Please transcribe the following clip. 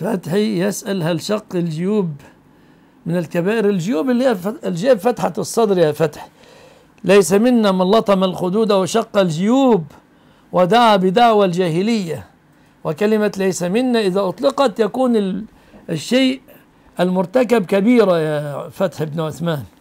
فتحي يسأل هل شق الجيوب من الكبائر الجيوب اللي هي الجيب فتحة الصدر يا فتح ليس منا من لطم الخدود وشق الجيوب ودعا بدعوى الجاهلية وكلمة ليس منا إذا أطلقت يكون الشيء المرتكب كبيرة يا فتح بن عثمان